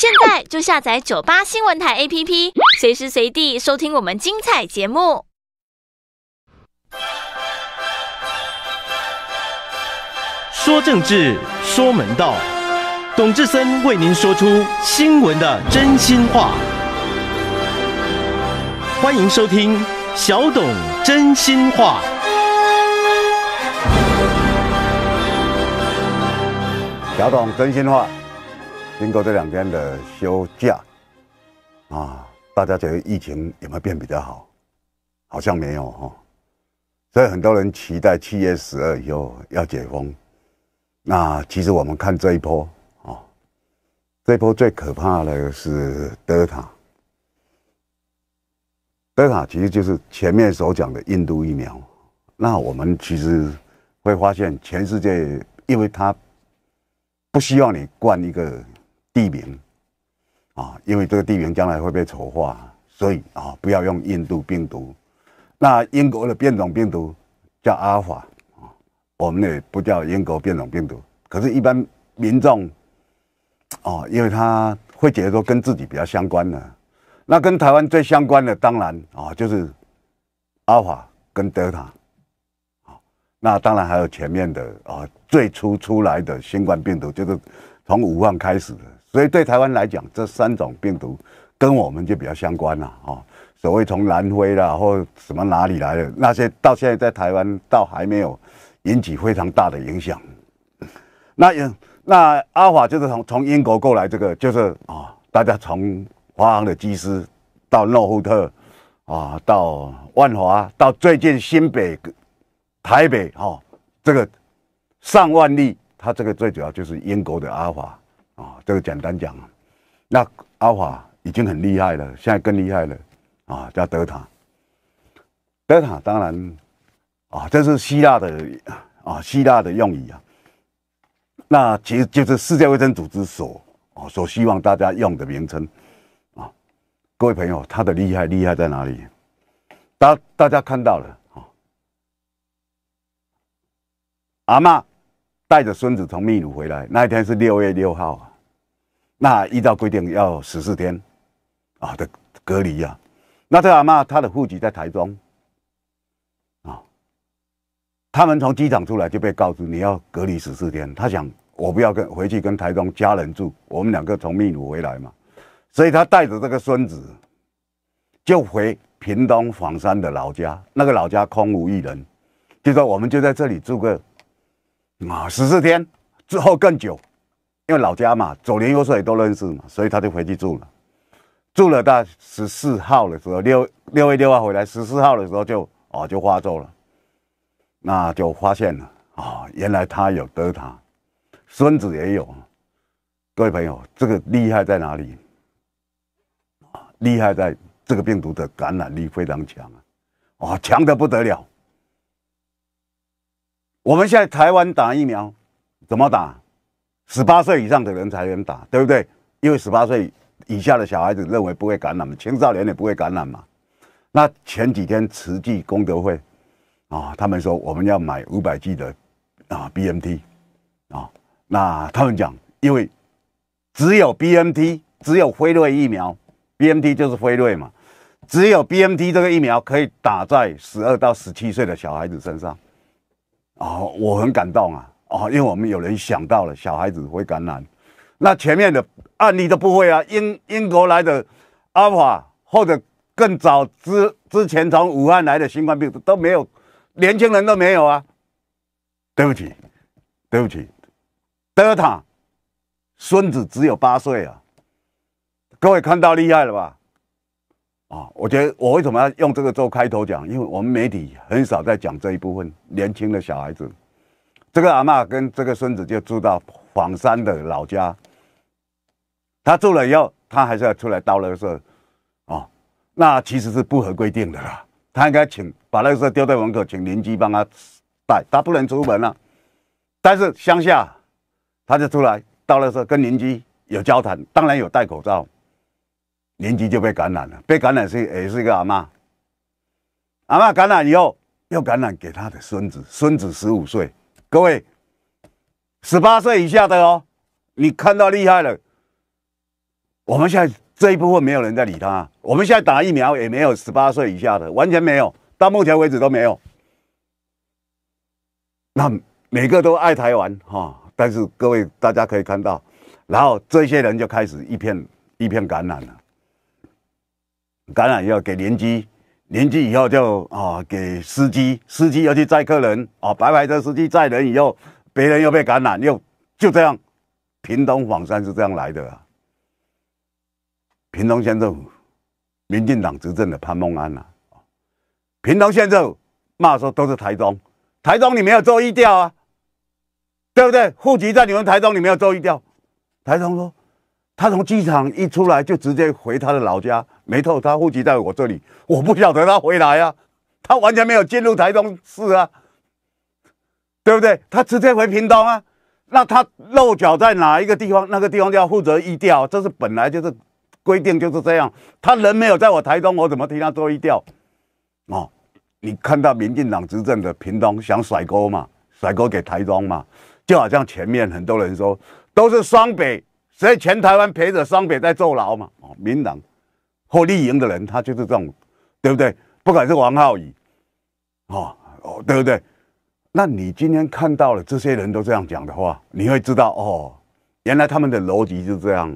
现在就下载九八新闻台 APP，随时随地收听我们精彩节目。说政治，说门道，董志森为您说出新闻的真心话。欢迎收听小董真心话，小董真心话。经过这两天的休假，啊，大家觉得疫情有没有变比较好？好像没有哈，所以很多人期待七月十二以后要解封。那其实我们看这一波啊，这一波最可怕的是德尔塔。德尔塔其实就是前面所讲的印度疫苗。那我们其实会发现，全世界因为它不希望你灌一个。地名啊，因为这个地名将来会被丑化，所以啊，不要用印度病毒。那英国的变种病毒叫阿尔法啊，我们也不叫英国变种病毒。可是，一般民众哦，因为他会觉得说跟自己比较相关的，那跟台湾最相关的，当然啊，就是阿尔法跟德尔塔那当然还有前面的啊，最初出来的新冠病毒就是从武汉开始的。所以对台湾来讲，这三种病毒跟我们就比较相关了啊。所谓从南非啦，或什么哪里来的那些，到现在在台湾到还没有引起非常大的影响。那也那阿法就是从从英国过来，这个就是啊，大家从华航的机师到诺富特啊，到万华，到最近新北台北哈，这个上万例，它这个最主要就是英国的阿法。啊，这个简单讲那阿法已经很厉害了，现在更厉害了，啊，叫德塔，德塔当然啊，这是希腊的啊，希腊的用语啊，那其实就是世界卫生组织所啊所希望大家用的名称啊，各位朋友，它的厉害厉害在哪里？大大家看到了啊，阿妈带着孙子从秘鲁回来，那一天是六月六号。那依照规定要十四天，啊的隔离呀。那这阿妈她的户籍在台中，啊，他们从机场出来就被告知你要隔离十四天。他想，我不要跟回去跟台中家人住，我们两个从秘鲁回来嘛，所以他带着这个孙子就回屏东房山的老家。那个老家空无一人，就说我们就在这里住个啊十四天之后更久。因为老家嘛，左邻右舍也都认识嘛，所以他就回去住了。住了到十四号的时候，六六月六号回来，十四号的时候就哦就发作了。那就发现了哦，原来他有德塔，孙子也有。各位朋友，这个厉害在哪里？厉害在这个病毒的感染力非常强啊，啊强的不得了。我们现在台湾打疫苗，怎么打？十八岁以上的人才能打，对不对？因为十八岁以下的小孩子认为不会感染，青少年也不会感染嘛。那前几天慈济功德会啊，他们说我们要买五百 G 的啊 b m t 啊，那他们讲，因为只有 b m t 只有辉瑞疫苗 b m t 就是辉瑞嘛，只有 b m t 这个疫苗可以打在十二到十七岁的小孩子身上啊，我很感动啊。哦，因为我们有人想到了小孩子会感染，那前面的案例都不会啊。英英国来的阿法，或者更早之之前从武汉来的新冠病毒都没有，年轻人都没有啊。对不起，对不起，德尔塔孙子只有八岁啊。各位看到厉害了吧？啊，我觉得我为什么要用这个做开头讲？因为我们媒体很少在讲这一部分年轻的小孩子。这个阿妈跟这个孙子就住到黄山的老家。他住了以后，他还是要出来到时候啊，那其实是不合规定的啦。他应该请把那个时候丢在门口，请邻居帮他带，他不能出门了。但是乡下他就出来到了候跟邻居有交谈，当然有戴口罩，邻居就被感染了。被感染是也是一个阿妈，阿妈感染以后又感染给他的孙子，孙子十五岁。各位，十八岁以下的哦，你看到厉害了。我们现在这一部分没有人在理他，我们现在打疫苗也没有十八岁以下的，完全没有，到目前为止都没有。那每个都爱台湾哈，但是各位大家可以看到，然后这些人就开始一片一片感染了，感染要给联机。年纪以后就啊，给司机，司机要去载客人啊，白牌车司机载人以后，别人又被感染，又就这样，屏东恍山是这样来的。啊。屏东县政府，民进党执政的潘孟安呐，屏东县政府骂说都是台中，台中你没有做疫调啊，对不对？户籍在你们台中，你没有做疫调，台中说，他从机场一出来就直接回他的老家。没错，他户籍在我这里，我不晓得他回来啊，他完全没有进入台东市啊，对不对？他直接回屏东啊？那他露脚在哪一个地方？那个地方就要负责一调，这是本来就是规定就是这样。他人没有在我台东，我怎么替他做一调？哦，你看到民进党执政的屏东想甩锅嘛？甩锅给台中嘛？就好像前面很多人说，都是双北，所以全台湾陪着双北在坐牢嘛？哦，民党。或利赢的人，他就是这种，对不对？不管是王浩宇，哦，对不对？那你今天看到了这些人都这样讲的话，你会知道哦，原来他们的逻辑是这样。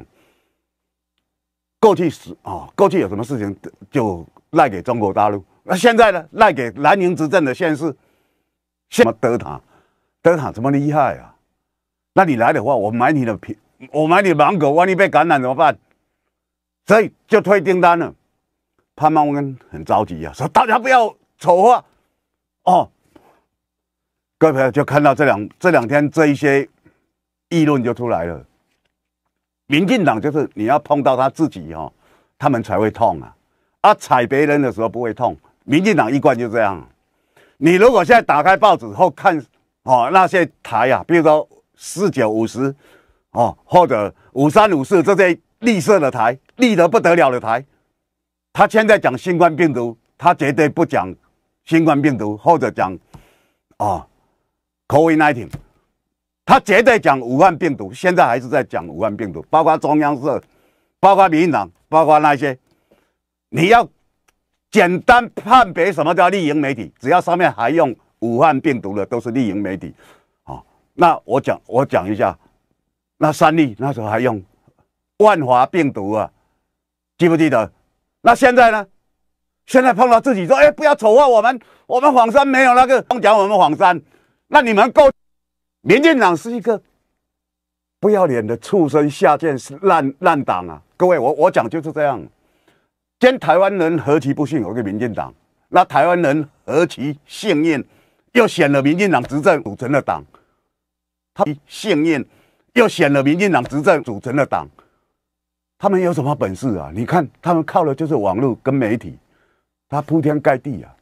过去是啊，过去有什么事情就赖给中国大陆，那现在呢，赖给南宁执政的现世。什么德塔，德塔这么厉害啊？那你来的话，我买你的皮，我买你的芒果，万一被感染怎么办？所以就退订单了，潘茂文很着急啊，说大家不要丑化，哦，各位朋友就看到这两这两天这一些议论就出来了。民进党就是你要碰到他自己哦，他们才会痛啊，啊踩别人的时候不会痛，民进党一贯就这样。你如果现在打开报纸后看哦那些台啊，比如说四九五十，哦或者五三五四这些。绿色的台，绿得不得了的台，他现在讲新冠病毒，他绝对不讲新冠病毒或者讲啊，COVID-19，他绝对讲武汉病毒。现在还是在讲武汉病毒，包括中央社，包括民进党，包括那些。你要简单判别什么叫绿营媒体，只要上面还用武汉病毒的，都是绿营媒体。啊，那我讲，我讲一下，那三例那时候还用。万华病毒啊，记不记得？那现在呢？现在碰到自己说：“哎，不要丑化我们，我们黄山没有那个，讲我们黄山。”那你们够民进党是一个不要脸的畜生、下贱是烂烂党啊！各位，我我讲就是这样。今台湾人何其不幸，有个民进党；那台湾人何其幸运，又选了民进党执政组成的党。他幸运，又选了民进党执政组成的党。他们有什么本事啊？你看他们靠的就是网络跟媒体，他铺天盖地呀，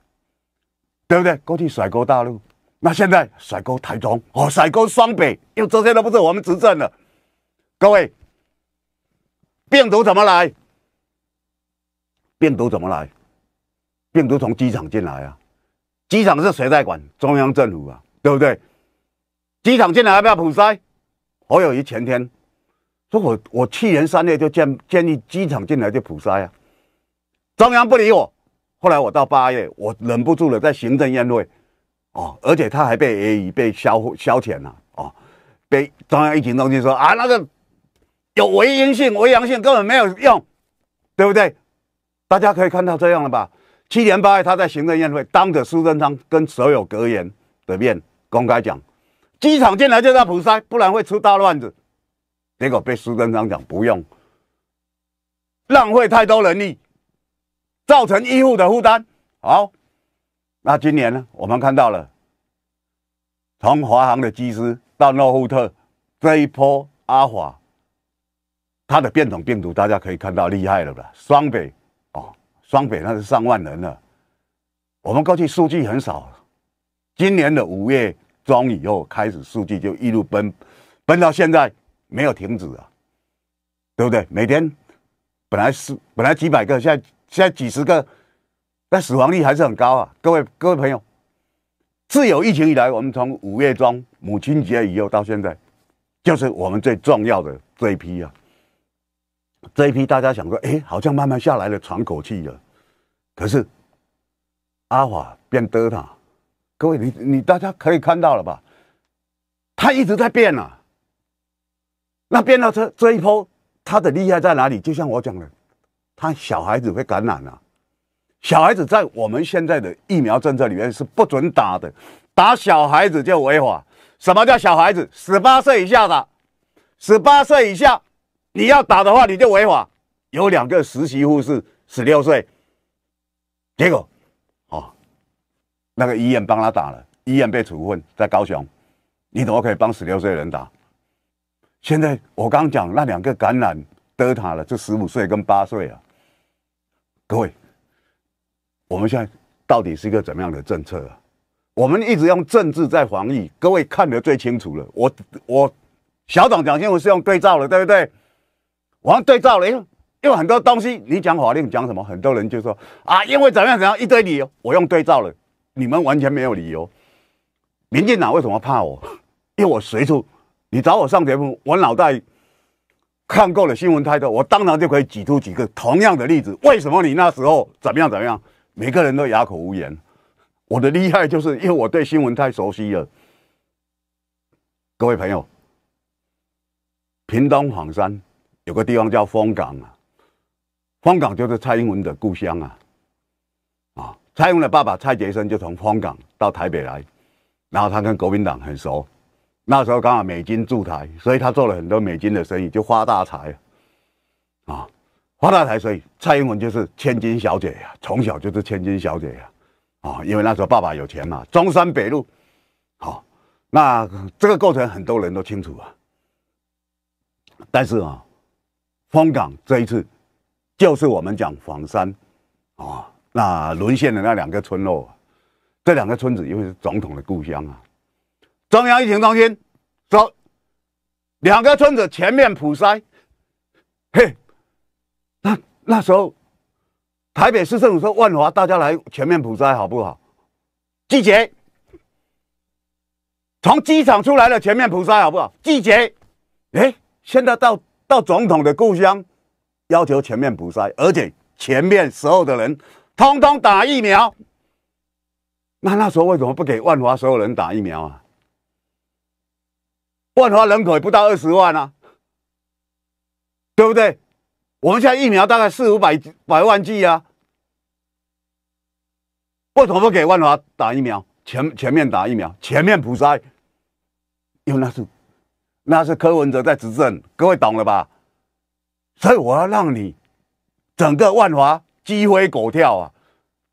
对不对？过去甩锅大陆，那现在甩锅台中，哦，甩锅双北，又这些都不是我们执政的。各位，病毒怎么来？病毒怎么来？病毒从机场进来啊！机场是谁在管？中央政府啊，对不对？机场进来要不要普筛？我有一前天。说我我去年三月就建建议机场进来就普筛呀，中央不理我。后来我到八月，我忍不住了，在行政院会，哦，而且他还被被消消遣了哦，被中央一群动就说啊那个有唯阴性唯阳性根本没有用，对不对？大家可以看到这样了吧？去年八月他在行政院会当着苏贞昌跟所有阁员的面公开讲，机场进来就在普塞，不然会出大乱子。结果被苏贞昌讲不用，浪费太多人力，造成医护的负担。好，那今年呢？我们看到了，从华航的机师到诺富特这一波阿华，他的变种病毒大家可以看到厉害了，吧？双北哦，双北那是上万人了。我们过去数据很少，今年的五月中以后开始数据就一路奔奔到现在。没有停止啊，对不对？每天本来是本来几百个，现在现在几十个，但死亡率还是很高啊！各位各位朋友，自有疫情以来，我们从五月中母亲节以后到现在，就是我们最重要的这一批啊。这一批大家想说，哎，好像慢慢下来了，喘口气了。可是阿华变德塔，各位你你大家可以看到了吧？他一直在变啊。那变道车这一波，它的厉害在哪里？就像我讲的，他小孩子会感染啊。小孩子在我们现在的疫苗政策里面是不准打的，打小孩子就违法。什么叫小孩子？十八岁以下的，十八岁以下你要打的话，你就违法。有两个实习护士，十六岁，结果，哦，那个医院帮他打了，医院被处分。在高雄，你怎么可以帮十六岁人打？现在我刚讲那两个感染德塔了，就十五岁跟八岁啊。各位，我们现在到底是一个怎么样的政策啊？我们一直用政治在防疫，各位看得最清楚了。我我小董讲新闻是用对照了，对不对？我用对照了，因为因为很多东西你讲法令讲什么，很多人就说啊，因为怎样怎样一堆理由，我用对照了，你们完全没有理由。民进党为什么怕我？因为我随处。你找我上节目，我脑袋看够了新闻太多，我当然就可以举出几个同样的例子。为什么你那时候怎么样怎么样？每个人都哑口无言。我的厉害就是因为我对新闻太熟悉了。各位朋友，屏东黄山有个地方叫丰港啊，丰港就是蔡英文的故乡啊。啊，蔡英文的爸爸蔡杰生就从丰港到台北来，然后他跟国民党很熟。那时候刚好美金驻台，所以他做了很多美金的生意，就发大财啊，发大财，所以蔡英文就是千金小姐呀，从小就是千金小姐呀，啊，因为那时候爸爸有钱嘛，中山北路，好，那这个过程很多人都清楚啊。但是啊，凤港这一次就是我们讲黄山啊，那沦陷的那两个村落，这两个村子因为是总统的故乡啊。中央疫情中心说，两个村子全面普筛。嘿，那那时候台北市政府说万华大家来全面普筛好不好？拒绝。从机场出来的全面普筛好不好？拒绝。哎，现在到到总统的故乡要求全面普筛，而且前面所有的人通通打疫苗。那那时候为什么不给万华所有人打疫苗啊？万华人口也不到二十万啊，对不对？我们现在疫苗大概四五百百万剂啊，为什么不给万华打疫苗？全全面打疫苗，全面扑杀？因为那是那是柯文哲在执政，各位懂了吧？所以我要让你整个万华鸡飞狗跳啊，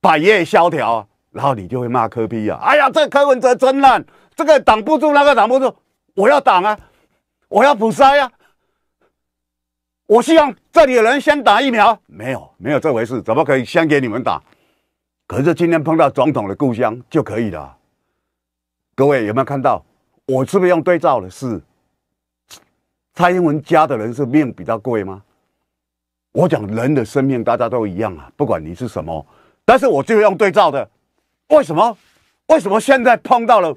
百业萧条啊，然后你就会骂柯 P 啊！哎呀，这柯文哲真烂，这个挡不住，那个挡不住。我要打啊！我要普筛啊！我希望这里的人先打疫苗，没有没有这回事，怎么可以先给你们打？可是今天碰到总统的故乡就可以了。各位有没有看到？我是不是用对照的是蔡英文家的人是命比较贵吗？我讲人的生命大家都一样啊，不管你是什么，但是我就用对照的。为什么？为什么现在碰到了？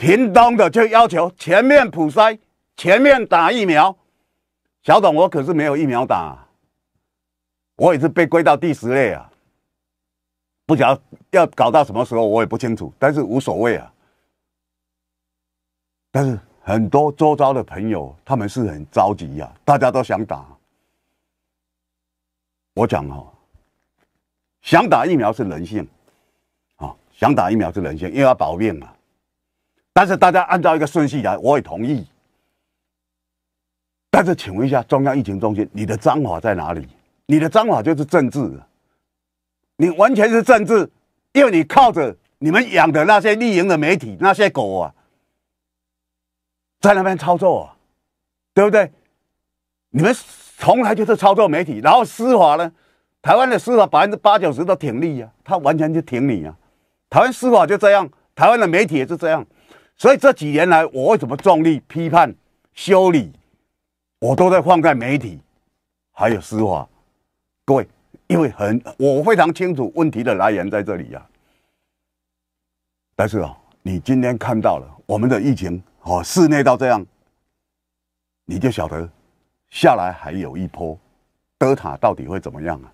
屏东的就要求全面普筛、全面打疫苗。小董，我可是没有疫苗打，我也是被归到第十类啊。不晓要搞到什么时候，我也不清楚。但是无所谓啊。但是很多周遭的朋友，他们是很着急呀，大家都想打。我讲哦，想打疫苗是人性，啊，想打疫苗是人性，因为要保命嘛。但是大家按照一个顺序来，我也同意。但是请问一下，中央疫情中心，你的章法在哪里？你的章法就是政治，你完全是政治，因为你靠着你们养的那些利营的媒体，那些狗啊，在那边操作啊，对不对？你们从来就是操作媒体，然后司法呢？台湾的司法百分之八九十都挺立呀，他完全就挺你呀。台湾司法就这样，台湾的媒体也是这样。所以这几年来，我为什么重力批判、修理，我都在放在媒体，还有司法。各位，因为很我非常清楚问题的来源在这里呀。但是啊，你今天看到了我们的疫情哦，室内到这样，你就晓得下来还有一波，德塔到底会怎么样啊？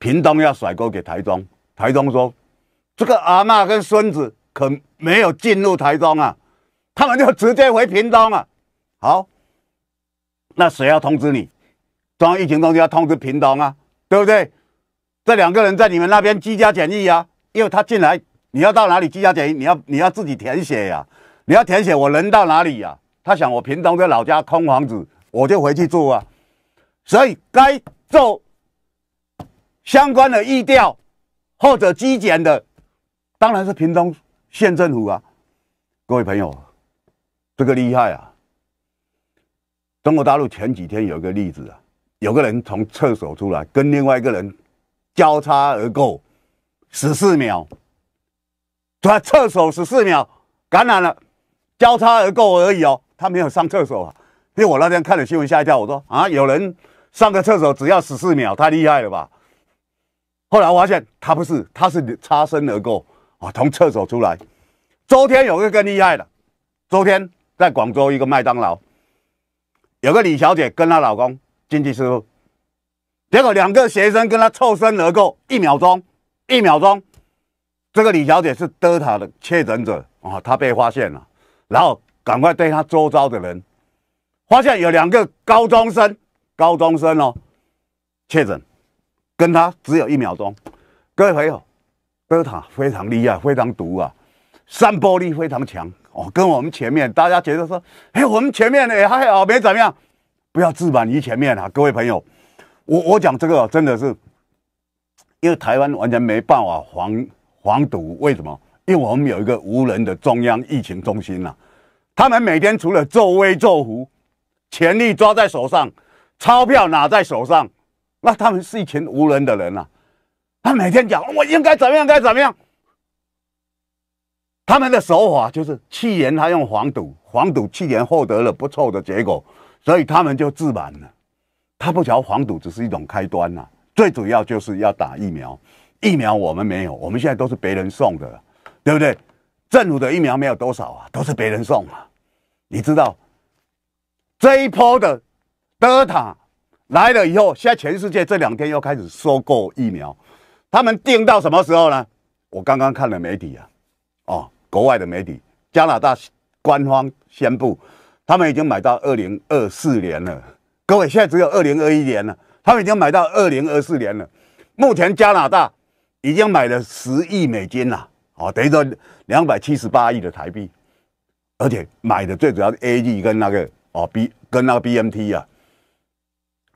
屏东要甩锅给台中，台中说这个阿嬷跟孙子。可没有进入台中啊，他们就直接回屏东啊。好，那谁要通知你？中央疫情中心要通知屏东啊，对不对？这两个人在你们那边居家检疫啊，因为他进来，你要到哪里居家检疫？你要你要自己填写呀，你要填写我人到哪里呀？他想我屏东的老家空房子，我就回去住啊。所以该做相关的疫调或者机检的，当然是屏东。县政府啊，各位朋友，这个厉害啊！中国大陆前几天有个例子啊，有个人从厕所出来，跟另外一个人交叉而过，十四秒，他厕所十四秒感染了，交叉而过而已哦，他没有上厕所啊。因为我那天看了新闻，吓一跳，我说啊，有人上个厕所只要十四秒，太厉害了吧？后来我发现他不是，他是擦身而过。啊！从厕所出来，昨天有个更厉害的。昨天在广州一个麦当劳，有个李小姐跟她老公经济去吃，结果两个学生跟她凑身而过，一秒钟，一秒钟，这个李小姐是德塔的确诊者啊，她被发现了，然后赶快对她周遭的人发现有两个高中生，高中生哦，确诊，跟她只有一秒钟。各位朋友。德塔非常厉害，非常毒啊，散播力非常强哦。跟我们前面大家觉得说，哎，我们前面也还好，没怎么样，不要自满于前面啊，各位朋友。我我讲这个真的是，因为台湾完全没办法防防堵，为什么？因为我们有一个无人的中央疫情中心啊，他们每天除了作威作福，权力抓在手上，钞票拿在手上，那他们是一群无人的人啊。他每天讲我应该怎么样，该怎么样。他们的手法就是气炎，他用黄赌，黄赌气炎获得了不错的结果，所以他们就自满了。他不晓得黄赌只是一种开端呐，最主要就是要打疫苗。疫苗我们没有，我们现在都是别人送的，对不对？政府的疫苗没有多少啊，都是别人送啊。你知道这一波的德尔塔来了以后，现在全世界这两天又开始收购疫苗。他们定到什么时候呢？我刚刚看了媒体啊，哦，国外的媒体，加拿大官方宣布，他们已经买到二零二四年了。各位现在只有二零二一年了，他们已经买到二零二四年了。目前加拿大已经买了十亿美金啦，哦，等于说两百七十八亿的台币，而且买的最主要 A G 跟那个哦 B 跟那个 B M T 啊，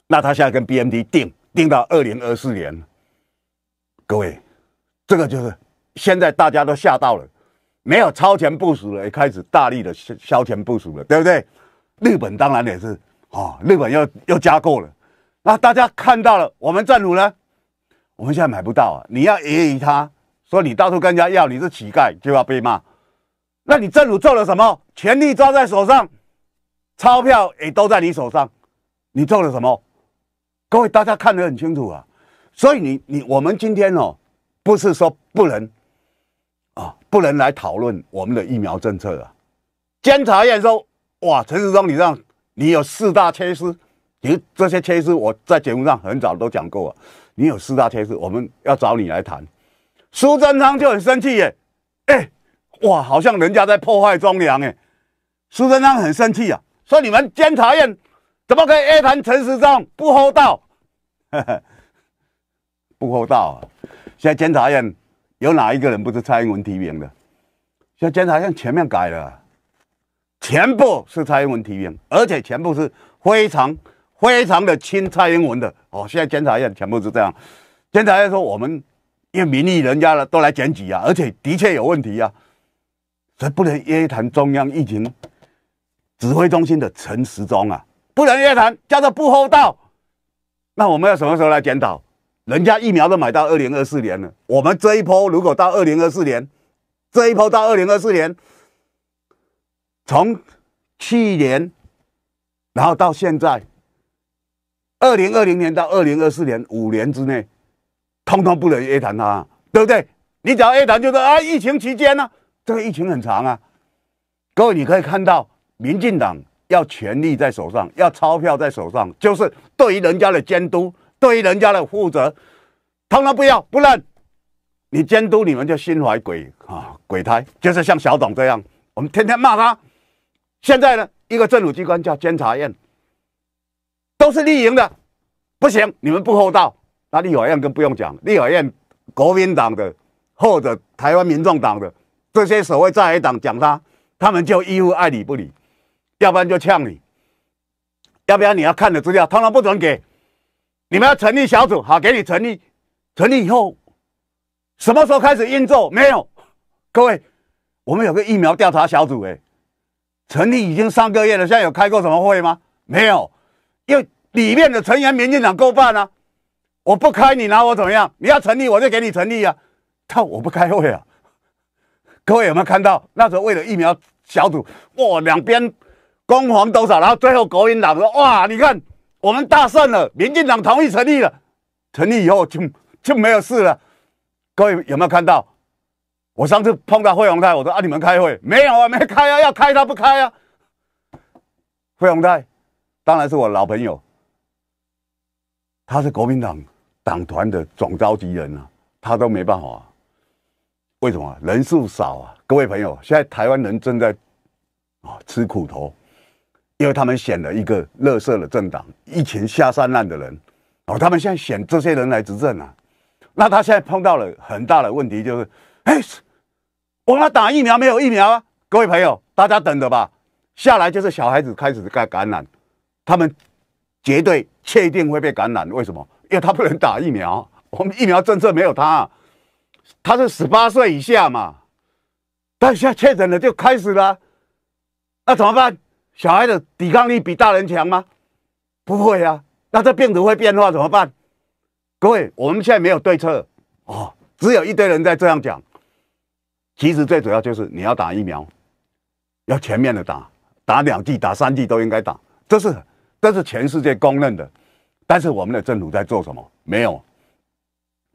那他现在跟 B M T 定定到二零二四年。各位，这个就是现在大家都吓到了，没有超前部署了，也开始大力的消消前部署了，对不对？日本当然也是，啊，日本又又加购了。那大家看到了，我们政府呢，我们现在买不到啊。你要揶揄他，说你到处跟人家要，你是乞丐就要被骂。那你政府做了什么？权力抓在手上，钞票也都在你手上，你做了什么？各位，大家看得很清楚啊。所以你你我们今天哦，不是说不能，啊，不能来讨论我们的疫苗政策啊。监察院说，哇，陈时中，你让你有四大缺失，你这些缺失，我在节目上很早都讲过了。你有四大缺失，我们要找你来谈。苏贞昌就很生气耶，哎，哇，好像人家在破坏庄良哎。苏贞昌很生气啊，说你们监察院怎么可以约谈陈时忠不厚道？不厚道啊！现在监察院有哪一个人不是蔡英文提名的？现在监察院前面改了，全部是蔡英文提名，而且全部是非常非常的亲蔡英文的哦。现在监察院全部是这样，监察院说我们因民意人家了都来检举啊，而且的确有问题啊，所以不能约谈中央疫情指挥中心的陈时中啊，不能约谈叫做不厚道。那我们要什么时候来检讨？人家疫苗都买到二零二四年了，我们这一波如果到二零二四年，这一波到二零二四年，从去年，然后到现在，二零二零年到二零二四年五年之内，通通不能约谈他，对不对？你只要约谈就是啊，疫情期间呢，这个疫情很长啊。各位，你可以看到，民进党要权力在手上，要钞票在手上，就是对于人家的监督。对于人家的负责，通然不要不认。你监督你们就心怀鬼啊鬼胎，就是像小董这样，我们天天骂他。现在呢，一个政府机关叫监察院，都是立营的，不行，你们不厚道。那立法院更不用讲，立法院国民党的或者台湾民众党的这些所谓在野党讲他，他们就义务爱理不理，要不然就呛你，要不然你要看的资料，通常不准给。你们要成立小组，好，给你成立。成立以后，什么时候开始运作？没有。各位，我们有个疫苗调查小组，哎，成立已经三个月了，现在有开过什么会吗？没有。因为里面的成员，民进党够半啊。我不开，你拿我怎么样？你要成立，我就给你成立啊。但我不开会啊。各位有没有看到那时候为了疫苗小组，哇，两边攻防多少，然后最后国民党说，哇，你看。我们大胜了，民进党同意成立了，成立以后就就没有事了。各位有没有看到？我上次碰到惠宏泰，我说啊，你们开会没有啊？没开啊？要开他不开啊？惠宏泰当然是我老朋友，他是国民党党团的总召集人啊，他都没办法。为什么？人数少啊！各位朋友，现在台湾人正在啊吃苦头。因为他们选了一个乐色的政党，一群下三滥的人，哦，他们现在选这些人来执政啊，那他现在碰到了很大的问题，就是，哎，我们打疫苗没有疫苗啊？各位朋友，大家等着吧，下来就是小孩子开始该感染，他们绝对确定会被感染，为什么？因为他不能打疫苗，我们疫苗政策没有他，他是十八岁以下嘛，但现在确诊了就开始了，那怎么办？小孩的抵抗力比大人强吗？不会啊。那这病毒会变化怎么办？各位，我们现在没有对策哦，只有一堆人在这样讲。其实最主要就是你要打疫苗，要全面的打，打两剂、打三剂都应该打，这是这是全世界公认的。但是我们的政府在做什么？没有，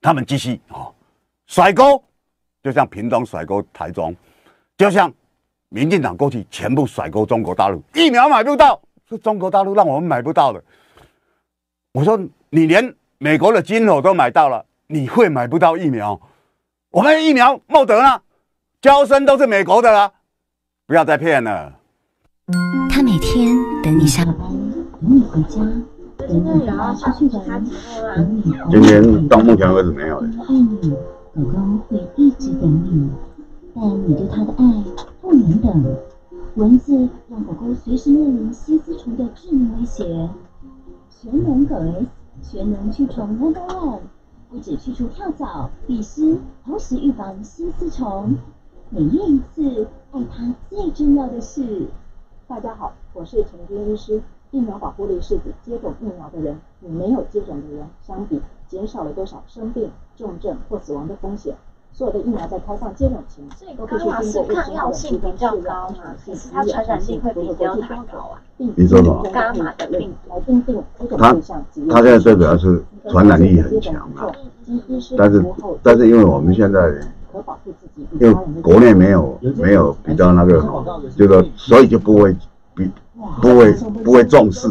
他们继续啊甩锅，就像瓶中甩锅台中，就像。民进党过去全部甩锅中国大陆，疫苗买不到，是中国大陆让我们买不到的。我说你连美国的金口都买到了，你会买不到疫苗？我们疫苗没得呢，交身都是美国的了，不要再骗了。他每天等你下班，等你回家。今天到目前为止没有。嗯，你，狗会一直等你。但你对他的爱不能等。蚊子让狗狗随时面临吸丝虫的致命威胁。全能狗，全能驱虫 n u m b e r o n e 不仅去除跳蚤、蜱，同时预防吸丝虫。每月一次，爱它最重要的是。大家好，我是陈军医师。疫苗保护力是指接种疫苗的人与没有接种的人相比，减少了多少生病、重症或死亡的风险。所有的疫苗在开放接种前，所以这个伽马是抗药性比较高嘛，只是它传染性会比较高啊。你说道吗？伽马的病来判定现它它现在最主要是传染力很强嘛，但是但是因为我们现在因为国内没有没有比较那个，就说所以就不会比不会不会重视，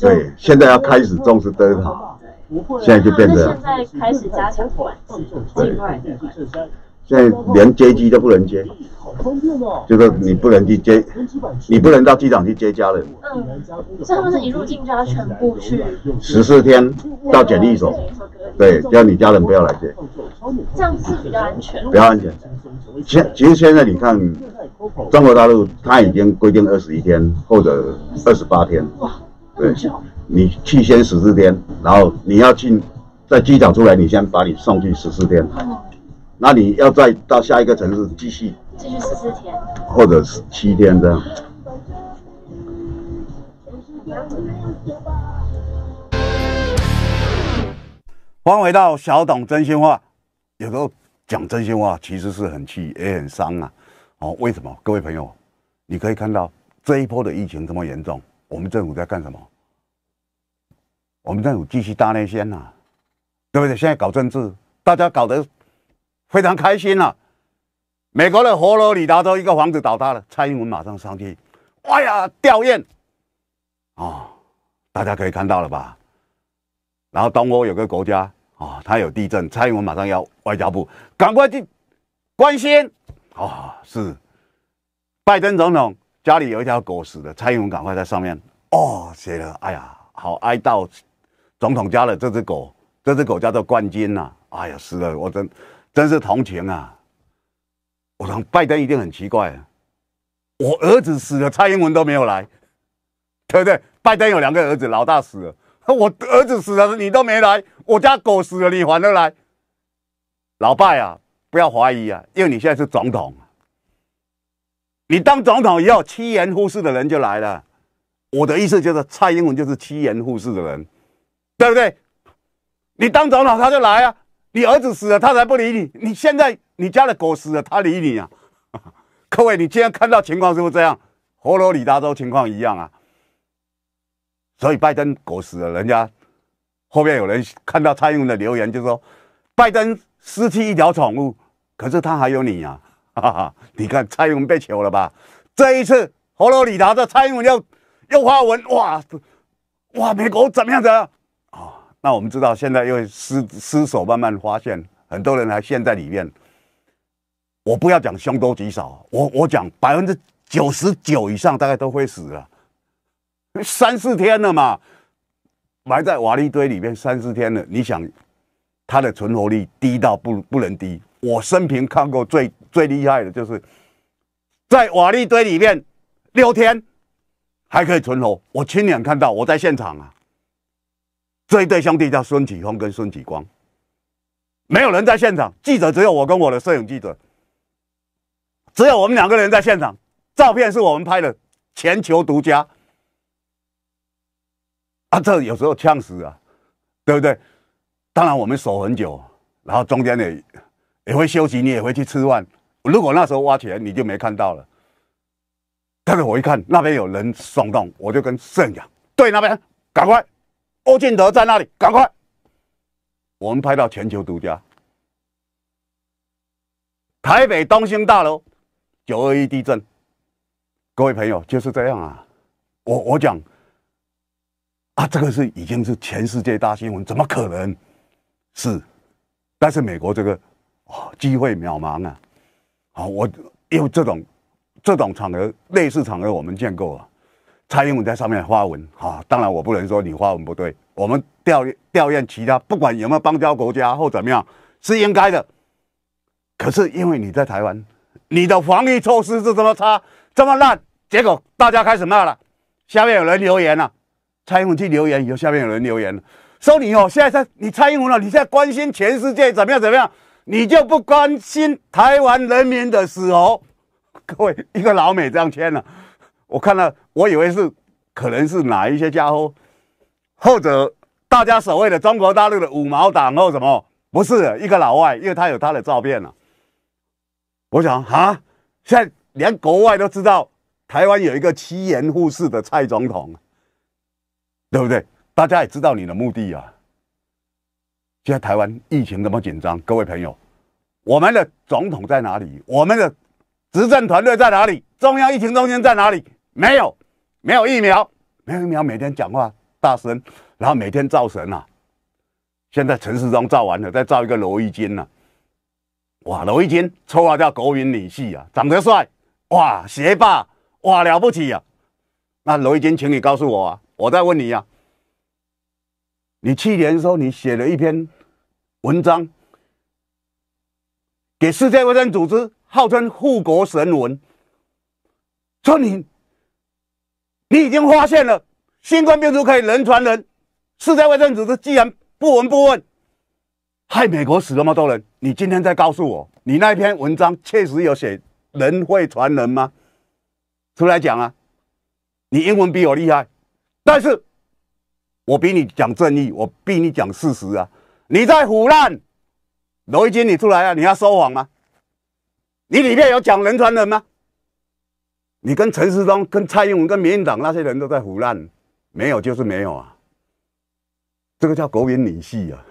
对，现在要开始重视德尔塔。现在就变得现在开始加强管，现在连接机都不能接，就是你不能去接，你不能到机场去接家人。嗯，是他们是一入境家全部去十四天到检疫所，对，叫你家人不要来接，这样是比较安全，比较安全。其其实现在你看，中国大陆它已经规定二十一天或者二十八天。对，你去先十四天，然后你要进，在机场出来，你先把你送去十四天，那你要再到下一个城市继续继续十四天，或者是七天这样。欢迎回到小董真心话，有时候讲真心话其实是很气也很伤啊。哦，为什么？各位朋友，你可以看到这一波的疫情这么严重。我们政府在干什么？我们政府继续大内宣呐，对不对？现在搞政治，大家搞得非常开心了。美国的佛罗里达州一个房子倒塌了，蔡英文马上上去，哎呀吊唁哦，大家可以看到了吧？然后东欧有个国家啊，它有地震，蔡英文马上要外交部赶快去关心哦，是拜登总统。家里有一条狗死了，蔡英文赶快在上面哦写了，哎呀，好哀悼总统家的这只狗，这只狗叫做冠军呐，哎呀，死了，我真真是同情啊！我想拜登一定很奇怪，啊，我儿子死了，蔡英文都没有来，对不对？拜登有两个儿子，老大死了，我儿子死了你都没来，我家狗死了你还得来，老拜啊，不要怀疑啊，因为你现在是总统。你当总统以后，欺人忽视的人就来了。我的意思就是，蔡英文就是欺人忽视的人，对不对？你当总统他就来啊，你儿子死了他才不理你。你现在你家的狗死了，他理你啊？各位，你今天看到情况是不是这样？佛罗里达州情况一样啊。所以拜登狗死了，人家后面有人看到蔡英文的留言，就说：“拜登失去一条宠物，可是他还有你啊。”哈哈，你看蔡英文被囚了吧？这一次佛罗里达的蔡英文又又发文，哇哇，美国怎么样子啊？啊，那我们知道现在又失失手，慢慢发现很多人还陷在里面。我不要讲凶多吉少，我我讲百分之九十九以上大概都会死啊，三四天了嘛，埋在瓦砾堆里面三四天了，你想他的存活率低到不不能低。我生平看过最。最厉害的就是在瓦砾堆里面六天还可以存活，我亲眼看到，我在现场啊。这一对兄弟叫孙启峰跟孙启光，没有人在现场，记者只有我跟我的摄影记者，只有我们两个人在现场，照片是我们拍的，全球独家啊！这有时候呛死啊，对不对？当然我们守很久，然后中间也也会休息，你也会去吃饭。如果那时候挖起来，你就没看到了。但是，我一看那边有人松动，我就跟摄影讲：“对，那边赶快，欧建德在那里，赶快！”我们拍到全球独家，台北东兴大楼九二一地震。各位朋友就是这样啊！我我讲啊，这个是已经是全世界大新闻，怎么可能是？但是美国这个啊，机会渺茫啊！啊，我为这种、这种场合，类似场合，我们见过啊，蔡英文在上面发文，哈，当然我不能说你发文不对。我们调调研其他，不管有没有邦交国家或怎么样，是应该的。可是因为你在台湾，你的防御措施是这么差、这么烂，结果大家开始骂了。下面有人留言了，蔡英文去留言以后，下面有人留言说你哦，现在在你蔡英文了，你现在关心全世界怎么样怎么样。你就不关心台湾人民的死活？各位，一个老美这样签了，我看了，我以为是可能是哪一些家伙，或者大家所谓的中国大陆的五毛党或什么？不是，一个老外，因为他有他的照片了。我想啊，现在连国外都知道台湾有一个七言护士的蔡总统，对不对？大家也知道你的目的啊。现在台湾疫情那么紧张，各位朋友，我们的总统在哪里？我们的执政团队在哪里？中央疫情中心在哪里？没有，没有疫苗，没有疫苗，每天讲话大声，然后每天造神啊！现在陈世忠造完了，再造一个罗一金呐！哇，罗一金，抽啊，叫国民女婿啊，长得帅，哇，学霸，哇，了不起啊！那罗一金，请你告诉我啊，我再问你呀，你去年的时候，你写了一篇。文章给世界卫生组织号称护国神文，说你你已经发现了新冠病毒可以人传人，世界卫生组织既然不闻不问，害美国死那么多人，你今天再告诉我，你那篇文章确实有写人会传人吗？出来讲啊！你英文比我厉害，但是我比你讲正义，我比你讲事实啊！你在胡乱，罗一金，你出来了，你要说谎吗？你里面有讲人传人吗？你跟陈世忠、跟蔡英文、跟民进党那些人都在胡乱，没有就是没有啊。这个叫狗眼女戏啊。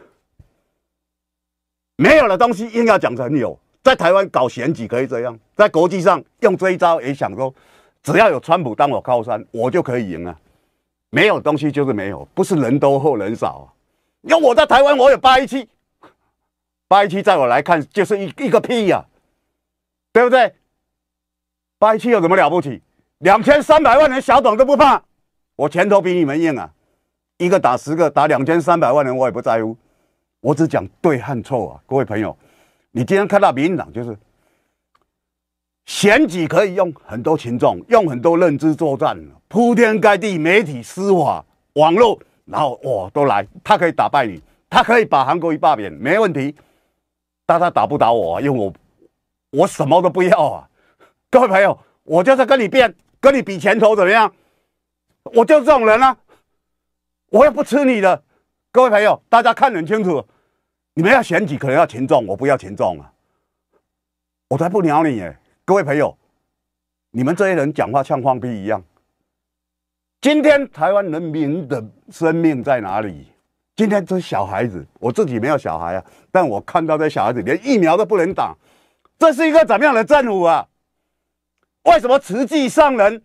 没有的东西硬要讲成有，在台湾搞选举可以这样，在国际上用这一招也想说，只要有川普当我靠山，我就可以赢啊。没有东西就是没有，不是人多或人少。有我在台湾，我有八一七。八一七在我来看就是一一个屁呀，对不对？八一七有什么了不起？两千三百万人，小董都不怕，我拳头比你们硬啊！一个打十个，打两千三百万人，我也不在乎。我只讲对和错啊，各位朋友，你今天看到民进党就是选举可以用很多群众，用很多认知作战，铺天盖地，媒体、司法、网络。然后我都来，他可以打败你，他可以把韩国一霸免，没问题。但他打不倒我，因为我我什么都不要啊。各位朋友，我就是跟你辩，跟你比拳头怎么样？我就是这种人啊，我又不吃你的。各位朋友，大家看得很清楚，你们要选举可能要群众，我不要群众啊，我才不鸟你耶！各位朋友，你们这些人讲话像放屁一样。今天台湾人民的生命在哪里？今天这小孩子，我自己没有小孩啊，但我看到这小孩子连疫苗都不能打，这是一个怎么样的政府啊？为什么慈济上人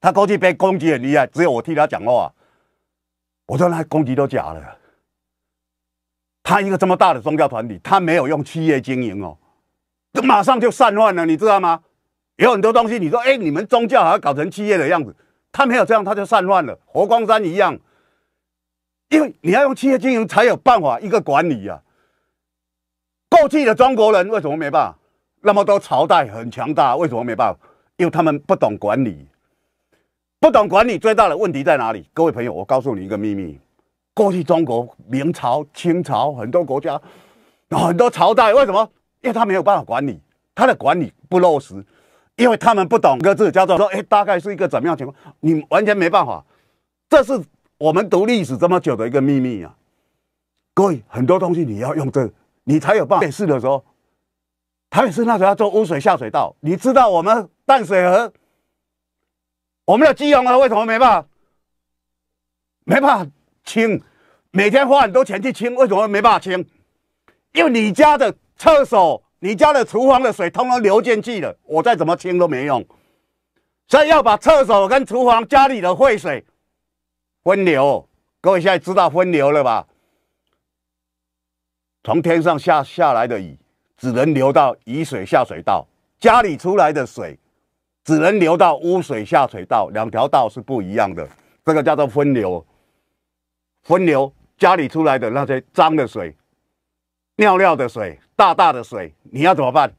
他过去被攻击很厉害，只有我替他讲话，我说那攻击都假了。他一个这么大的宗教团体，他没有用企业经营哦，就马上就散乱了，你知道吗？有很多东西，你说，哎，你们宗教还搞成企业的样子？他没有这样，他就散乱了，和光山一样。因为你要用企业经营才有办法一个管理呀。过去的中国人为什么没办法？那么多朝代很强大，为什么没办法？因为他们不懂管理。不懂管理最大的问题在哪里？各位朋友，我告诉你一个秘密：过去中国明朝、清朝很多国家，很多朝代为什么？因为他没有办法管理，他的管理不落实。因为他们不懂个字，叫做说，哎，大概是一个怎么样情况？你完全没办法。这是我们读历史这么久的一个秘密啊！各位，很多东西你要用这，你才有办法。解释的时候，台北市那时候要做污水下水道，你知道我们淡水河，我们的基隆河为什么没办法？没办法清，每天花很多钱去清，为什么没办法清？因为你家的厕所。你家的厨房的水通通流进去了，我再怎么清都没用。所以要把厕所跟厨房家里的废水分流。各位现在知道分流了吧？从天上下下来的雨只能流到雨水下水道，家里出来的水只能流到污水下水道，两条道是不一样的。这个叫做分流。分流家里出来的那些脏的水。尿尿的水，大大的水，你要怎么办？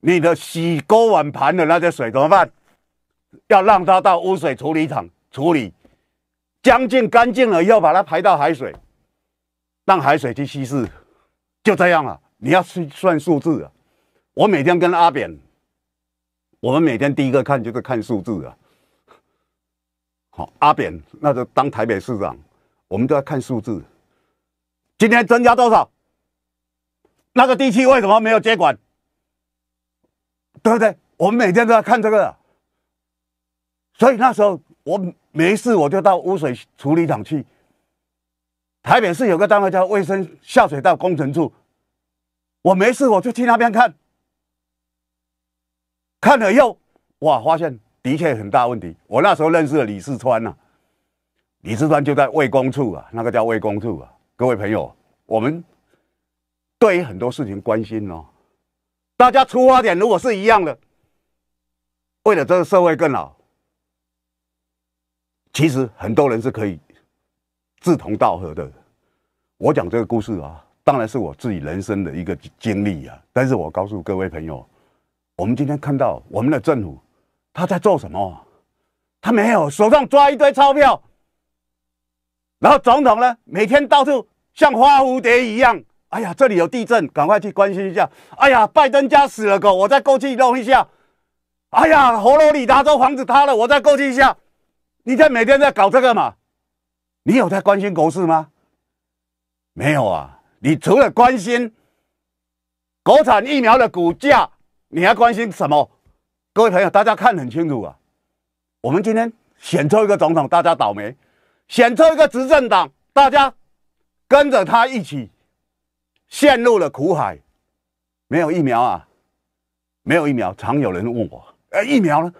你的洗锅碗盘的那些水怎么办？要让它到污水处理厂处理，将近干净了，要把它排到海水，让海水去稀释，就这样了。你要去算数字啊！我每天跟阿扁，我们每天第一个看就是看数字啊。好，阿扁，那就当台北市长，我们都要看数字。今天增加多少？那个地区为什么没有接管？对不对？我们每天都在看这个，所以那时候我没事，我就到污水处理厂去。台北市有个单位叫卫生下水道工程处，我没事我就去那边看，看了又哇，发现的确很大问题。我那时候认识了李世川呐，李世川就在卫工处啊，那个叫卫工处啊，各位朋友，我们。对于很多事情关心哦。大家出发点如果是一样的，为了这个社会更好，其实很多人是可以志同道合的。我讲这个故事啊，当然是我自己人生的一个经历啊。但是我告诉各位朋友，我们今天看到我们的政府他在做什么？他没有手上抓一堆钞票，然后总统呢，每天到处像花蝴蝶一样。哎呀，这里有地震，赶快去关心一下。哎呀，拜登家死了狗，我再过去弄一下。哎呀，佛罗里达州房子塌了，我再过去一下。你在每天在搞这个嘛？你有在关心国事吗？没有啊，你除了关心国产疫苗的股价，你还关心什么？各位朋友，大家看很清楚啊，我们今天选出一个总统，大家倒霉；选出一个执政党，大家跟着他一起。陷入了苦海，没有疫苗啊！没有疫苗，常有人问我：“哎，疫苗呢？”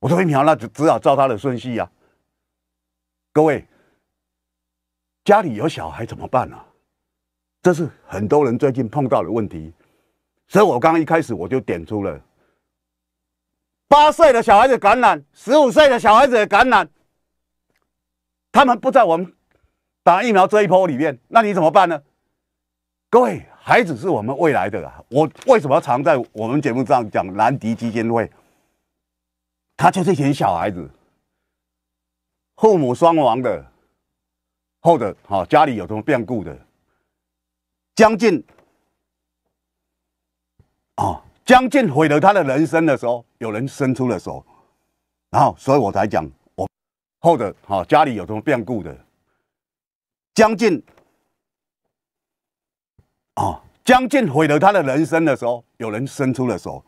我说：“疫苗，那就只好照他的顺序呀。”各位，家里有小孩怎么办呢？这是很多人最近碰到的问题。所以我刚刚一开始我就点出了：八岁的小孩子感染，十五岁的小孩子感染，他们不在我们打疫苗这一波里面，那你怎么办呢？各位，孩子是我们未来的。啊！我为什么常在我们节目上讲兰迪基金会？他就是一群小孩子，父母双亡的，或者哈家里有什么变故的，将近啊将近毁了他的人生的时候，有人伸出了手，然后所以我才讲，我或者哈家里有什么变故的将近。哦，将近毁了他的人生的时候，有人伸出了手，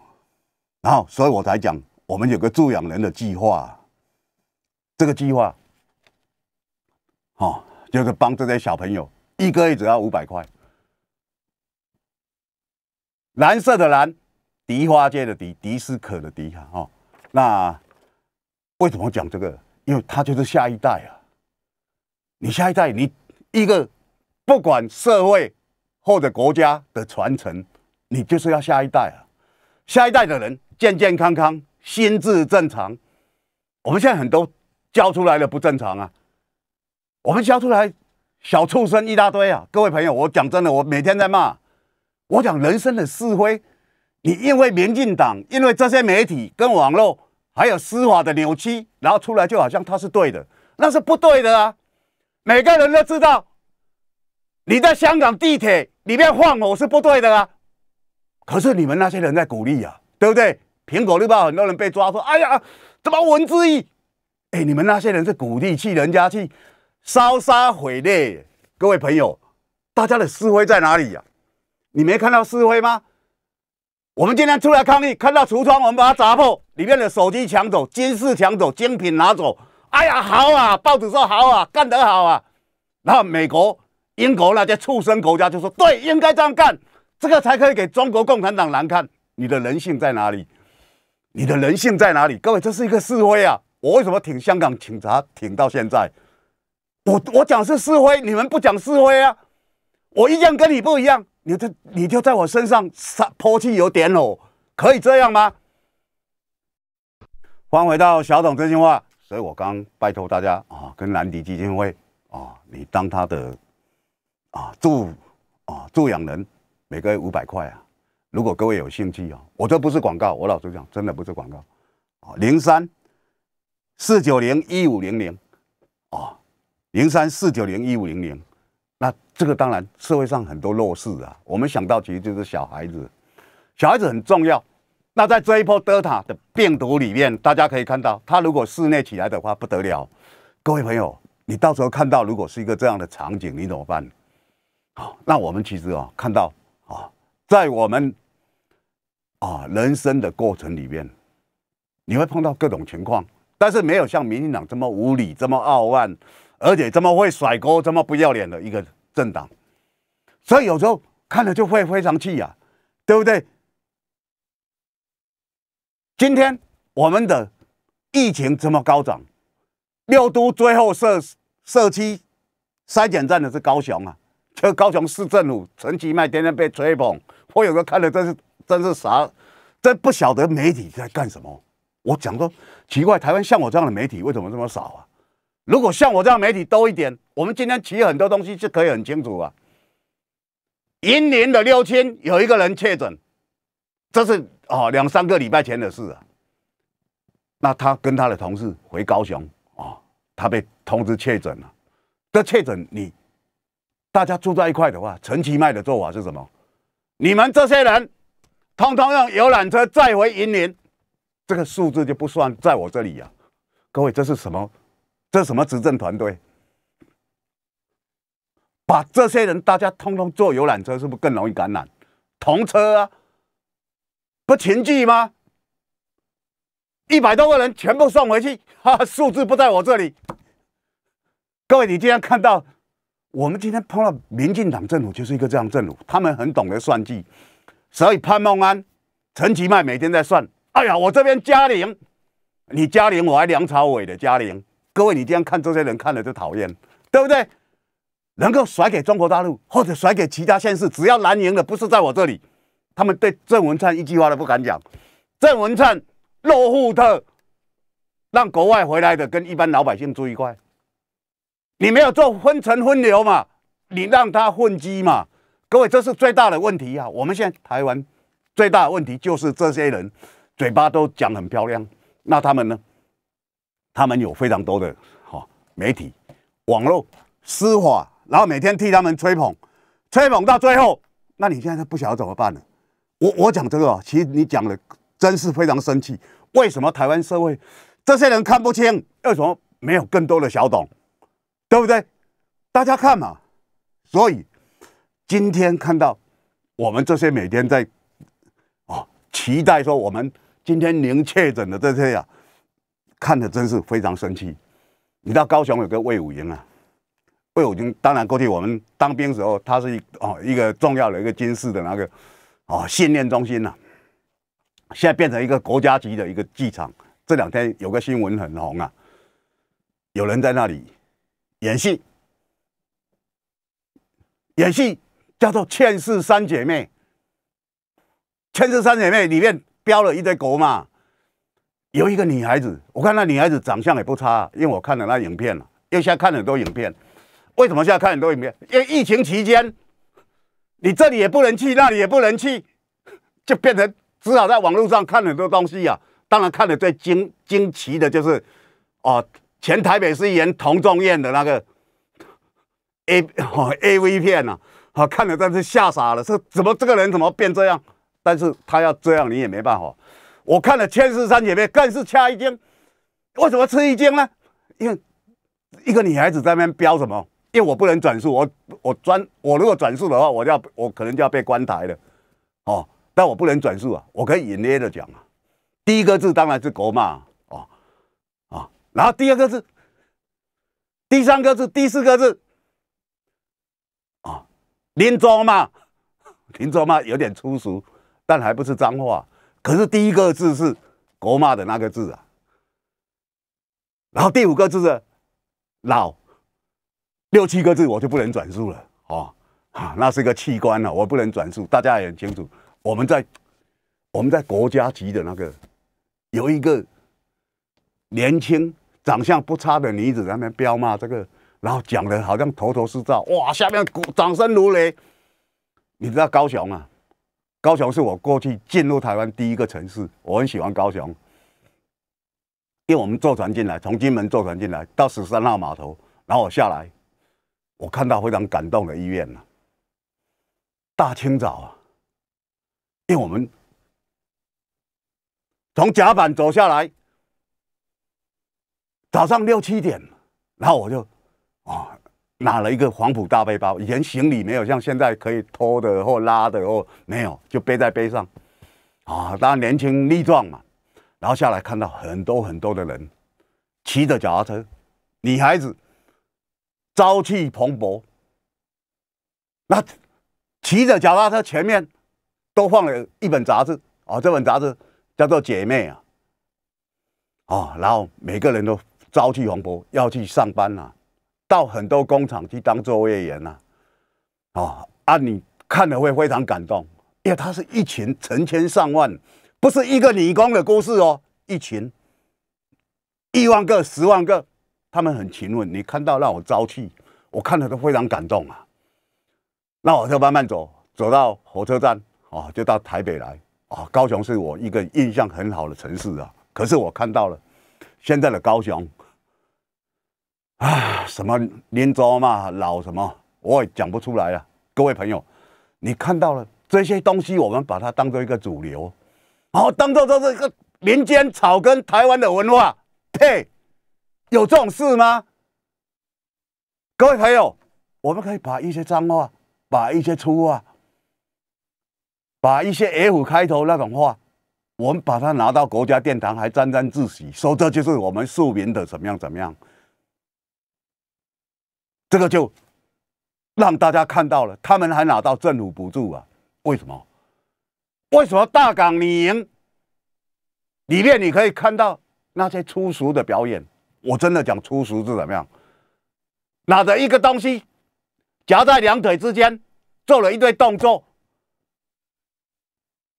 然后所以我才讲，我们有个助养人的计划。这个计划，哦，就是帮这些小朋友，一个月只要五百块。蓝色的蓝，迪花街的迪，迪斯可的迪哈。哦，那为什么讲这个？因为他就是下一代啊。你下一代，你一个不管社会。或者国家的传承，你就是要下一代啊，下一代的人健健康康、心智正常。我们现在很多教出来的不正常啊，我们教出来小畜生一大堆啊。各位朋友，我讲真的，我每天在骂。我讲人生的是非，你因为民进党、因为这些媒体跟网络，还有司法的扭曲，然后出来就好像他是对的，那是不对的啊。每个人都知道。你在香港地铁里面放火是不对的啦，可是你们那些人在鼓励啊，对不对？苹果日报很多人被抓说，哎呀，怎么文字狱？哎，你们那些人是鼓励去人家去烧杀毁掠。各位朋友，大家的思维在哪里呀？你没看到思维吗？我们今天出来抗议，看到橱窗，我们把它砸破，里面的手机抢走，金饰抢走，精品拿走。哎呀，好啊，报纸说好啊，干得好啊。然后美国。英国那些畜生国家就说对，应该这样干，这个才可以给中国共产党难看。你的人性在哪里？你的人性在哪里？各位，这是一个示威啊！我为什么挺香港警察挺到现在？我我讲是示威，你们不讲示威啊？我一样跟你不一样，你这你就在我身上撒泼汽油点火，可以这样吗？翻回到小董这句话，所以我刚拜托大家啊，跟兰迪基金会啊，你当他的。啊，助啊，助养人每个月五百块啊！如果各位有兴趣啊，我这不是广告，我老实讲，真的不是广告啊。零三四九零一五零零，啊，零三四九零一五零零。那这个当然，社会上很多弱势啊，我们想到其实就是小孩子，小孩子很重要。那在这一波德尔塔的病毒里面，大家可以看到，它如果室内起来的话不得了。各位朋友，你到时候看到如果是一个这样的场景，你怎么办？好，那我们其实啊，看到啊，在我们啊人生的过程里面，你会碰到各种情况，但是没有像民进党这么无理、这么傲慢，而且这么会甩锅、这么不要脸的一个政党，所以有时候看了就会非常气啊，对不对？今天我们的疫情这么高涨，六都最后设设区筛检站的是高雄啊。这高雄市政府陈吉迈天天被吹捧，我有个看了真是真是傻，真不晓得媒体在干什么。我讲说奇怪，台湾像我这样的媒体为什么这么少啊？如果像我这样媒体多一点，我们今天提很多东西就可以很清楚啊。一年的六千有一个人确诊，这是哦两三个礼拜前的事啊。那他跟他的同事回高雄啊，他被通知确诊了，这确诊你。大家住在一块的话，陈其迈的做法是什么？你们这些人通通用游览车载回云林，这个数字就不算在我这里呀。各位，这是什么？这是什么执政团队？把这些人大家通通坐游览车，是不是更容易感染？同车啊，不群聚吗？一百多个人全部送回去，哈、数字不在我这里。各位，你今天看到？我们今天碰到民进党政府就是一个这样政府，他们很懂得算计，所以潘孟安、陈其迈每天在算。哎呀，我这边嘉玲，你嘉玲，我还梁朝伟的嘉玲。各位，你这样看这些人，看了就讨厌，对不对？能够甩给中国大陆或者甩给其他县市，只要难赢的不是在我这里，他们对郑文灿一句话都不敢讲。郑文灿、落户特，让国外回来的跟一般老百姓住一块。你没有做分层分流嘛？你让他混机嘛？各位，这是最大的问题啊！我们现在台湾最大的问题就是这些人嘴巴都讲很漂亮，那他们呢？他们有非常多的哈媒体、网络、司法，然后每天替他们吹捧，吹捧到最后，那你现在不晓得怎么办了。我我讲这个，其实你讲的真是非常生气。为什么台湾社会这些人看不清？为什么没有更多的小董？对不对？大家看嘛，所以今天看到我们这些每天在哦期待说我们今天零确诊的这些呀，看的真是非常生气。你知道高雄有个魏武营啊，魏武营当然过去我们当兵时候，他是一哦一个重要的一个军事的那个哦训练中心呐，现在变成一个国家级的一个机场。这两天有个新闻很红啊，有人在那里。演戏，演戏叫做《欠氏三姐妹》。《欠氏三姐妹》里面标了一对狗嘛，有一个女孩子，我看那女孩子长相也不差，因为我看了那影片了。又在看很多影片，为什么在看很多影片？因为疫情期间，你这里也不能去，那里也不能去，就变成只好在网络上看很多东西啊。当然，看的最惊惊奇的就是，哦。前台北是演《同仲艳》的那个 A 哦 A V 片啊，好看了真是吓傻了，是怎么这个人怎么变这样？但是他要这样，你也没办法。我看了《千世三姐妹》更是吃一惊，为什么吃一惊呢？因为一个女孩子在那边飙什么？因为我不能转述，我我专我如果转述的话，我就要我可能就要被关台了哦。但我不能转述啊，我可以隐匿的讲啊。第一个字当然是国骂。然后第二个字，第三个字，第四个字，啊，林装嘛，林中嘛，有点粗俗，但还不是脏话。可是第一个字是国骂的那个字啊。然后第五个字是老，六七个字我就不能转述了哦，啊，那是个器官呢，我不能转述，大家也很清楚。我们在我们在国家级的那个有一个年轻。长相不差的女子在那飙嘛，这个，然后讲的好像头头是道，哇，下面掌声如雷。你知道高雄啊？高雄是我过去进入台湾第一个城市，我很喜欢高雄，因为我们坐船进来，从金门坐船进来，到十三号码头，然后我下来，我看到非常感动的医院啊。大清早啊，因为我们从甲板走下来。早上六七点，然后我就啊拿了一个黄埔大背包，以前行李没有像现在可以拖的或拉的或没有，就背在背上啊。当然年轻力壮嘛，然后下来看到很多很多的人骑着脚踏车，女孩子朝气蓬勃。那骑着脚踏车前面都放了一本杂志啊，这本杂志叫做《姐妹》啊，啊，然后每个人都。朝气蓬勃，要去上班啦，到很多工厂去当作业员啦，啊啊！你看了会非常感动，因为他是一群成千上万，不是一个理工的故事哦，一群亿万个、十万个，他们很勤奋，你看到让我朝气，我看了都非常感动啊。那我就慢慢走，走到火车站，哦，就到台北来，啊，高雄是我一个印象很好的城市啊。可是我看到了现在的高雄。啊，什么连州嘛，老什么，我也讲不出来了。各位朋友，你看到了这些东西，我们把它当做一个主流，然后当做这是一个民间草根台湾的文化，呸，有这种事吗？各位朋友，我们可以把一些脏话，把一些粗话，把一些 F 开头那种话，我们把它拿到国家殿堂，还沾沾自喜，说这就是我们庶民的怎么样怎么样。这个就让大家看到了，他们还拿到政府补助啊？为什么？为什么大港你赢？里面你可以看到那些粗俗的表演。我真的讲粗俗是怎么样？拿着一个东西夹在两腿之间，做了一堆动作。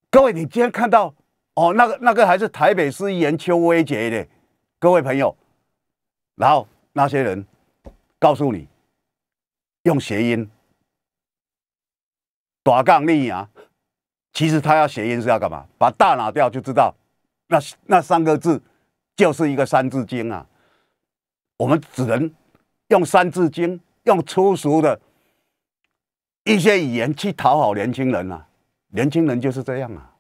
各位，你今天看到哦，那个那个还是台北市议员邱威杰的各位朋友，然后那些人告诉你。用谐音“大杠力”啊，其实他要谐音是要干嘛？把大拿掉就知道，那那三个字就是一个《三字经》啊。我们只能用《三字经》，用粗俗的一些语言去讨好年轻人啊。年轻人就是这样啊。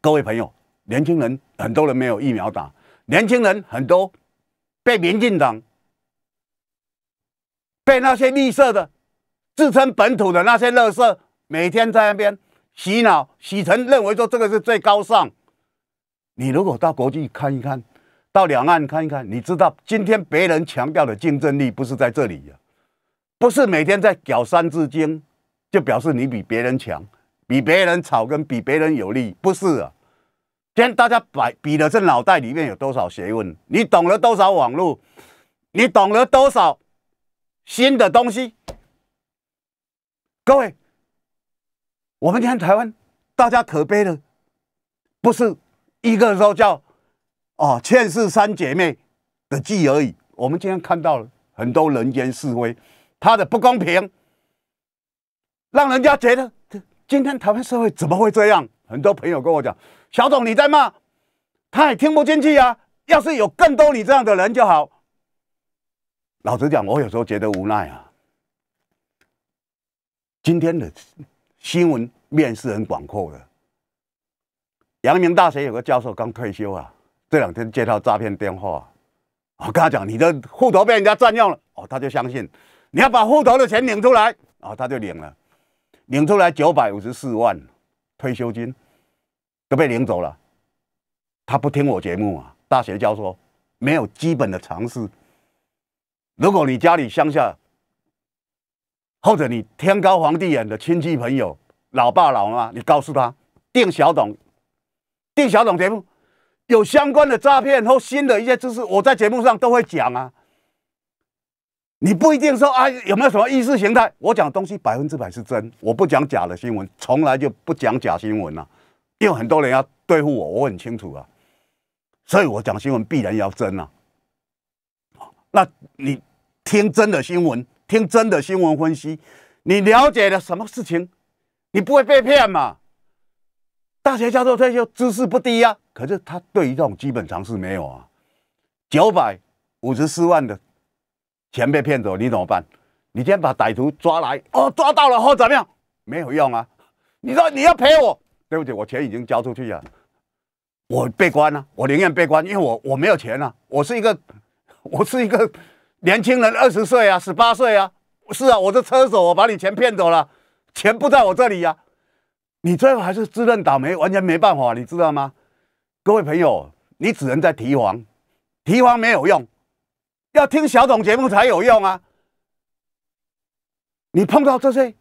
各位朋友，年轻人很多人没有疫苗打，年轻人很多被民进党。被那些绿色的、自称本土的那些乐色，每天在那边洗脑，洗成认为说这个是最高尚。你如果到国际看一看到两岸看一，看你知道今天别人强调的竞争力不是在这里呀，不是每天在搞三之间就表示你比别人强、比别人草根、比别人有力，不是啊。今天大家摆比的这脑袋里面有多少学问？你懂了多少网络？你懂了多少？新的东西，各位，我们看台湾，大家可悲的，不是一个说叫哦“欠债三姐妹”的计而已。我们今天看到了很多人间是非，他的不公平，让人家觉得今天台湾社会怎么会这样？很多朋友跟我讲：“小董你在骂，他也听不进去啊。”要是有更多你这样的人就好。老实讲，我有时候觉得无奈啊。今天的新闻面是很广阔的。阳明大学有个教授刚退休啊，这两天接到诈骗电话，我跟他讲你的户头被人家占用了，哦，他就相信，你要把户头的钱领出来，哦，他就领了，领出来九百五十四万退休金就被领走了。他不听我节目啊，大学教授没有基本的常识。如果你家里乡下，或者你天高皇帝远的亲戚朋友、老爸老妈，你告诉他，定小董，定小董节目有相关的诈骗或新的一些知识，我在节目上都会讲啊。你不一定说啊，有没有什么意识形态？我讲东西百分之百是真，我不讲假的新闻，从来就不讲假新闻啊。因为很多人要对付我，我很清楚啊，所以我讲新闻必然要真啊。那你听真的新闻，听真的新闻分析，你了解了什么事情，你不会被骗嘛？大学教授退休，知识不低呀，可是他对于这种基本常识没有啊。九百五十四万的钱被骗走，你怎么办？你先把歹徒抓来，哦，抓到了后怎么样？没有用啊！你说你要赔我，对不起，我钱已经交出去了，我被关了，我宁愿被关，因为我我没有钱了，我是一个。我是一个年轻人，二十岁啊，十八岁啊，是啊，我的车手，我把你钱骗走了，钱不在我这里呀，你最后还是自认倒霉，完全没办法，你知道吗？各位朋友，你只能在提防，提防没有用，要听小董节目才有用啊。你碰到这些，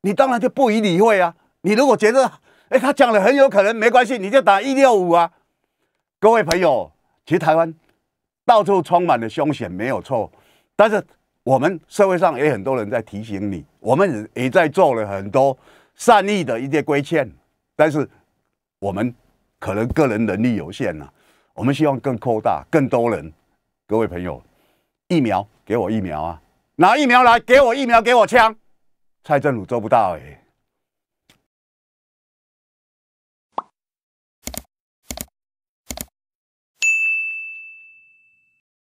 你当然就不予理会啊。你如果觉得，哎，他讲的很有可能没关系，你就打一六五啊。各位朋友，其实台湾。到处充满了凶险，没有错。但是我们社会上也很多人在提醒你，我们也在做了很多善意的一些规劝。但是我们可能个人能力有限呐，我们希望更扩大更多人。各位朋友，疫苗给我疫苗啊，拿疫苗来给我疫苗，给我枪。蔡政府做不到哎。